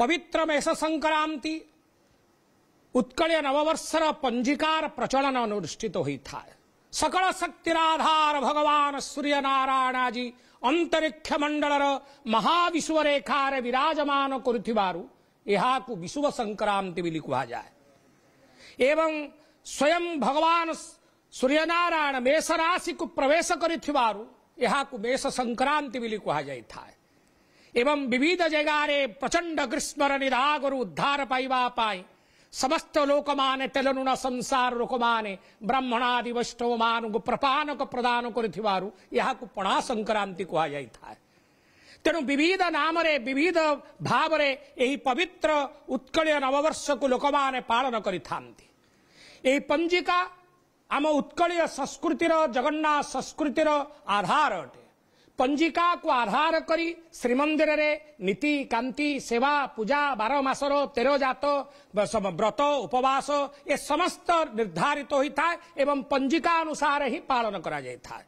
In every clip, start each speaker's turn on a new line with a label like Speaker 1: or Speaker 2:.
Speaker 1: पवित्र मेष संक्रांति उत्कल नववर्षर पंजीकार प्रचलन अनुष्ठित तो था सकल शक्ति आधार भगवान सूर्य नारायण आज अंतरिक्ष मंडल महाविश्व रेखार विराजमान करशुभ संक्रांति कह जाए एवं स्वयं भगवान सूर्य नारायण मेष राशि को प्रवेश करेष संक्रांति कह जाए एवं विविध जगारे प्रचंड ग्रीष्म निदागुरु उद्धार पाइवा पाए समस्त लोकमाने तेलनुना संसार लोकमाने ब्राह्मणादि वैष्णवमान प्रपान को प्रदान करू यहाँ को पणा संक्रांति कहुई था ତେଣୁ ବିବିଧ ନାମରେ ବିବିଧ ଭାବରେ ଏହି ପବିତ୍ର ଉତ୍କଳୀୟ ନବବର୍ଷକୁ ଲୋକମାନେ ପାଳନ କରିଥାନ୍ତି ଏହି ପଞ୍ଜିକା ଆମ ଉତ୍କଳୀୟ ସଂସ୍କୃତିର ଜଗନ୍ନାଥ ସଂସ୍କୃତିର ଆଧାର ପଞ୍ଜିକାକୁ ଆଧାର କରି ଶ୍ରୀମନ୍ଦିରରେ ନୀତି କାନ୍ତି ସେବା ପୂଜା ବାର ମାସର ତେର ଜାତ ବ୍ରତ ଉପବାସ ଏ ସମସ୍ତ ନିର୍ଦ୍ଧାରିତ ହୋଇଥାଏ ଏବଂ ପଞ୍ଜିକା ଅନୁସାରେ ହିଁ ପାଳନ କରାଯାଇଥାଏ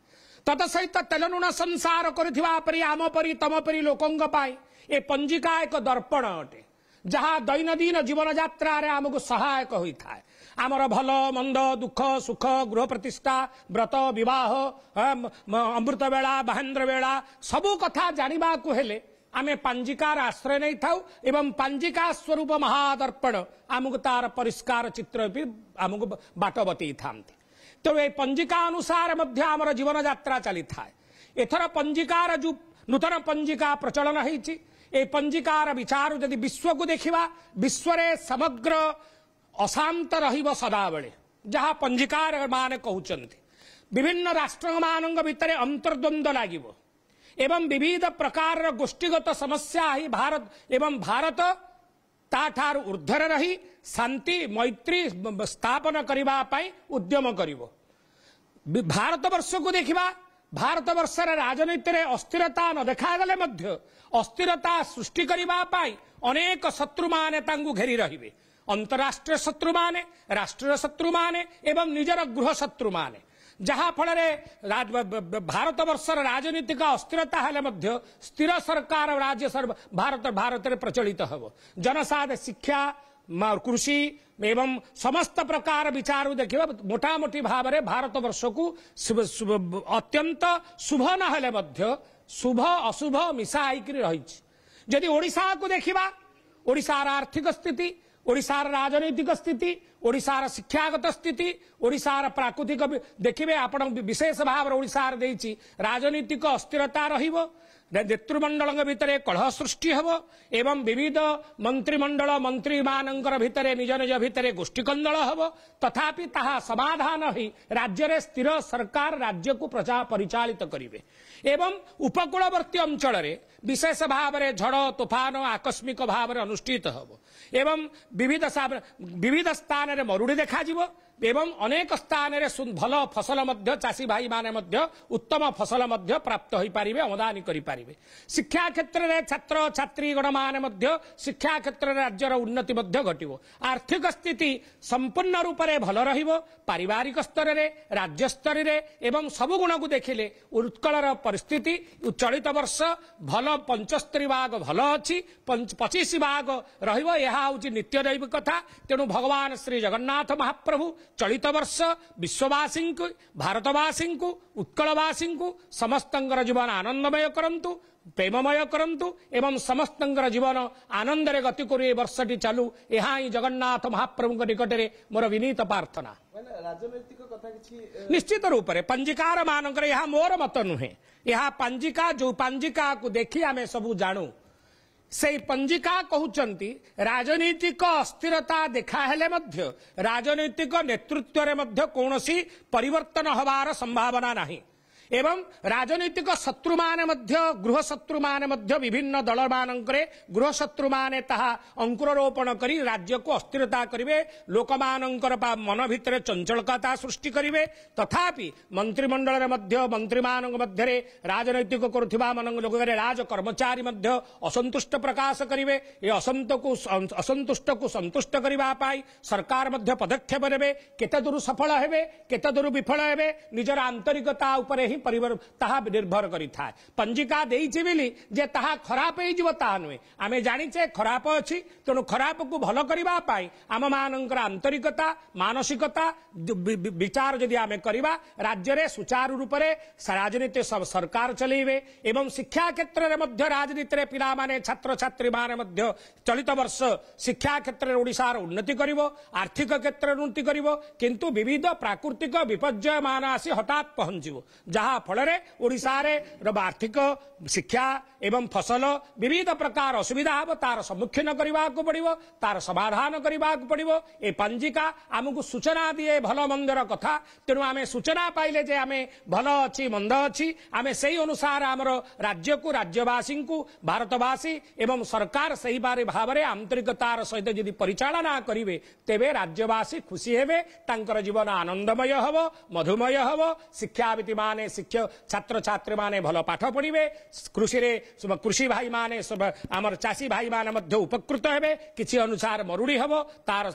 Speaker 1: ତତ୍ସହିତ ତେଲନୁଣ ସଂସାର କରୁଥିବା ପରି ଆମ ପରି ତମ ପରି ଲୋକଙ୍କ ପାଇଁ ଏ ପଞ୍ଜିକା ଏକ ଦର୍ପଣ ଅଟେ ଯାହା ଦୈନନ୍ଦିନ ଜୀବନଯାତ୍ରାରେ ଆମକୁ ସହାୟକ ହୋଇଥାଏ आमर भल मन्द दुख सुख गृह प्रतिष्ठा व्रत बह अमृत बेला महेन्द्र बेला सब कथा जान्मे पाँजिकार आश्रय नै थाउ स्वरूप महादर्पण आम परिष्कार चित्री आम बाट बतै थाहा ता अनुसार जीवन चली जा ए पञ्जिकार जो नञ्जिक प्रचलन है पञ्जिकार विचार जति विश्वको देखि विश्वले समग्र ଅଶାନ୍ତ ରହିବ ସଦାବେଳେ ଯାହା ପଞ୍ଜିକାର ମାନେ କହୁଛନ୍ତି ବିଭିନ୍ନ ରାଷ୍ଟ୍ରମାନଙ୍କ ଭିତରେ ଅନ୍ତର୍ଦ୍ୱନ୍ଦ୍ୱ ଲାଗିବ ଏବଂ ବିବିଧ ପ୍ରକାରର ଗୋଷ୍ଠୀଗତ ସମସ୍ୟା ଏହି ଭାରତ ଏବଂ ଭାରତ ତାଠାରୁ ଉର୍ଦ୍ଧ୍ୱରେ ରହି ଶାନ୍ତି ମୈତ୍ରୀ ସ୍ଥାପନ କରିବା ପାଇଁ ଉଦ୍ୟମ କରିବ ଭାରତବର୍ଷକୁ ଦେଖିବା ଭାରତବର୍ଷରେ ରାଜନୀତିରେ ଅସ୍ଥିରତା ନ ଦେଖାଗଲେ ମଧ୍ୟ ଅସ୍ଥିରତା ସୃଷ୍ଟି କରିବା ପାଇଁ ଅନେକ ଶତ୍ରୁମାନେ ତାଙ୍କୁ ଘେରି ରହିବେ अन्तराष्ट्रिय शत्रु म राष्ट्रिय शत्रु एवं मजर गृह शत्रु म जहाँफल भारतवर्ष र राजनीतिक अस्थिरता हेर्नु स्थिर सरकार राज्य भारत प्रचलित हे जनसा शिक्षा कृषि एवं समस्त प्रकार विचार देखेको मोटामोटी भावना भारतवर्षको अत्यन्त शुभ शुभ अशुभ मिसाइक रह आर्थिक स्थिति ওড়িশার রাজনৈতিক স্থিতি ওড়িশার শিক্ষাগত স্থিতি ওড়িশার প্রাকৃতিক দেখবে আপনার বিশেষ ভাবে ওড়িশার দিয়েছি রাজনৈতিক অস্থিরতা রহব ନେତୃମଣ୍ଡଳଙ୍କ ଭିତରେ କଳହ ସୃଷ୍ଟି ହେବ ଏବଂ ବିବିଧ ମନ୍ତ୍ରିମଣ୍ଡଳ ମନ୍ତ୍ରୀମାନଙ୍କର ଭିତରେ ନିଜ ନିଜ ଭିତରେ ଗୋଷ୍ଠୀ କନ୍ଦଳ ହେବ ତଥାପି ତାହା ସମାଧାନ ହୋଇ ରାଜ୍ୟରେ ସ୍ଥିର ସରକାର ରାଜ୍ୟକୁ ପରିଚାଳିତ କରିବେ ଏବଂ ଉପକୂଳବର୍ତ୍ତୀ ଅଞ୍ଚଳରେ ବିଶେଷ ଭାବରେ ଝଡ଼ ତୋଫାନ ଆକସ୍ମିକ ଭାବରେ ଅନୁଷ୍ଠିତ ହେବ ଏବଂ ବିବିଧ ବିବିଧ ସ୍ଥାନରେ ମରୁଡ଼ି ଦେଖାଯିବ ଏବଂ ଅନେକ ସ୍ଥାନରେ ଭଲ ଫସଲ ମଧ୍ୟ ଚାଷୀ ଭାଇମାନେ ମଧ୍ୟ ଉତ୍ତମ ଫସଲ ମଧ୍ୟ ପ୍ରାପ୍ତ ହୋଇପାରିବେ ଅମଦାନୀ କରିପାରିବେ ଶିକ୍ଷା କ୍ଷେତ୍ରରେ ଛାତ୍ରଛାତ୍ରୀଗଣମାନେ ମଧ୍ୟ ଶିକ୍ଷା କ୍ଷେତ୍ରରେ ରାଜ୍ୟର ଉନ୍ନତି ମଧ୍ୟ ଘଟିବ ଆର୍ଥିକ ସ୍ଥିତି ସମ୍ପୂର୍ଣ୍ଣ ରୂପରେ ଭଲ ରହିବ ପାରିବାରିକ ସ୍ତରରେ ରାଜ୍ୟ ସ୍ତରରେ ଏବଂ ସବୁ ଗୁଣକୁ ଦେଖିଲେ ଉତ୍କଳର ପରିସ୍ଥିତି ଚଳିତ ବର୍ଷ ଭଲ ପଞ୍ଚସ୍ତରୀ ଭାଗ ଭଲ ଅଛି ପଚିଶ ବାଘ ରହିବ ଏହା ହେଉଛି ନିତ୍ୟ ଦୈବିକ କଥା ତେଣୁ ଭଗବାନ ଶ୍ରୀ ଜଗନ୍ନାଥ ମହାପ୍ରଭୁ চলিত বর্ষ বিশ্ববাসিং কো ভারতবাসিং কো উৎকলবাসিং কো সমস্তଙ୍କৰ জীবন আনন্দময় কৰন্তু প্রেমময় কৰন্তু এবম সমস্তଙ୍କৰ জীবন আনন্দৰে গতি কৰি এই বর্ষটি চালু ইহাই জগন্নাথ মহাপ্ৰভুৰ নিকটৰে মোৰ বিনীত প্রার্থনা রাজনৈতিক কথা কিছি নিশ্চিতৰ ওপৰে পঞ্জিকাৰ মানকৰ ইহ মোৰ মত নহে ইহ পঞ্জিকা যো পঞ্জিকাକୁ দেখি আমি সব জানো সেই পঞ্জিকা কুমার রাজনৈতিক অস্থিরতা দেখা হলে রাজনৈতিক নেতৃত্বের কৌশি পরিবর্তন হবার সম্ভাবনা ନାହିଁ एवं राजनीतिक शत्रु गृह शत्रु विभिन्न दल मान गृह शत्रु अंकुररोपण कर राज्य को अस्थिरता करेंगे लोक मान मन भितर चंचलता सृष्टि करेंगे तथापि मंत्रिमंडल मंत्री मान मध्य राजनैतिक कर राजकर्मचारी असंतुष्ट प्रकाश करेंगे ये असंतुष्ट को संतुष्ट करने सरकार पदक्षेप नेत दूर सफल हे केत दूर विफल हे निजर आंतरिकता ही ତାହା ନିର୍ଭର କରିଥାଏ ପଞ୍ଜିକା ଦେଇଛି ବୋଲି ଯେ ତାହା ଖରାପ ହେଇଯିବ ତାହା ନୁହେଁ ଆମେ ଜାଣିଛେ ଖରାପ ଅଛି ତେଣୁ ଖରାପକୁ ଭଲ କରିବା ପାଇଁ ଆମମାନଙ୍କର ଆନ୍ତରିକତା ମାନସିକତା ବିଚାର ଯଦି ଆମେ କରିବା ରାଜ୍ୟରେ ସୁଚାରୁ ରୂପରେ ରାଜନୀତି ସରକାର ଚଲେଇବେ ଏବଂ ଶିକ୍ଷା କ୍ଷେତ୍ରରେ ମଧ୍ୟ ରାଜନୀତିରେ ପିଲାମାନେ ଛାତ୍ରଛାତ୍ରୀମାନେ ମଧ୍ୟ ଚଳିତ ବର୍ଷ ଶିକ୍ଷା କ୍ଷେତ୍ରରେ ଓଡ଼ିଶାର ଉନ୍ନତି କରିବ ଆର୍ଥିକ କ୍ଷେତ୍ରରେ ଉନ୍ନତି କରିବ କିନ୍ତୁ ବିବିଧ ପ୍ରାକୃତିକ ବିପର୍ଯ୍ୟୟମାନ ଆସି ହଠାତ୍ ପହଞ୍ଚିବ ଯାହାଫଳରେ ଓଡ଼ିଶାରେ ଆର୍ଥିକ ଶିକ୍ଷା ଏବଂ ଫସଲ ବିବିଧ ପ୍ରକାର ଅସୁବିଧା ହେବ ତାର ସମ୍ମୁଖୀନ କରିବାକୁ ପଡ଼ିବ ତାର ସମାଧାନ କରିବାକୁ ପଡ଼ିବ ଏ ପାଞ୍ଜିକା ଆମକୁ ସୂଚନା ଦିଏ ଭଲ ମନ୍ଦର କଥା ତେଣୁ ଆମେ ସୂଚନା ପାଇଲେ ଯେ ଆମେ ଭଲ ଅଛି ମନ୍ଦ ଅଛି ଆମେ ସେହି ଅନୁସାରେ ଆମର ରାଜ୍ୟକୁ ରାଜ୍ୟବାସୀଙ୍କୁ ଭାରତବାସୀ ଏବଂ ସରକାର ସେହି ଭାବରେ ଆନ୍ତରିକତାର ସହିତ ଯଦି ପରିଚାଳନା କରିବେ ତେବେ ରାଜ୍ୟବାସୀ ଖୁସି ହେବେ ତାଙ୍କର ଜୀବନ ଆନନ୍ଦମୟ ହେବ ମଧୁମୟ ହେବ ଶିକ୍ଷାବିତ୍ତିମାନେ শিক্ষক ছাত্রছাত্রীমানে ভাল পাঠ পড়বে কৃষিরে কৃষি ভাইমানে আমার চাষী ভাইমানে মধ্যে উপকৃত হবে কিছু অনুসার মরুড়ি হব তার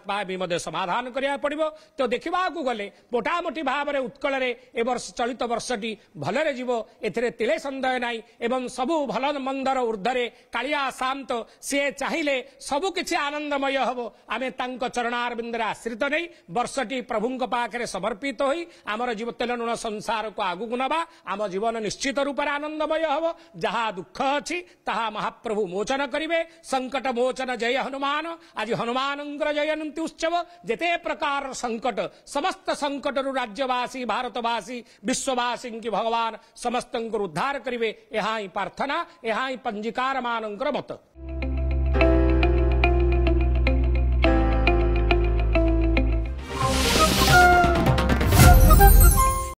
Speaker 1: মধ্যে সমাধান করা পড়ব তো দেখা গেলে মোটামোটি ভাবে উৎকলরে এ বর্ষ চলিত বর্ষটি ভালরে যাব এতে তিলে সন্দেহ নাই এবং সবু ভাল মন্দর ঊর্ধ্বরে কালিয়া সান্ত সি চাইলে সবু কিছু আনন্দময় হব আমি তাঙ্ক চরণারবিন্দরে আশ্রিত নেই বর্ষটি প্রভুঙ্ পাখে সমর্পিত হয়ে আমার জীবতেল নুণ সংসারক আগুক নেব नवा आम जीवन निश्चित रूप से आनंदमय हम जहाँ दुख अच्छी महाप्रभु मोचन करे संकट मोचन जय हनुमान आज हनुमान जयंती उत्सव जिते प्रकार संकट समस्त संकट रू राज्यवासी भारतवासी विश्ववासी की भगवान समस्त उद्धार करे यहां प्रार्थना यहां पंजीकार मान मत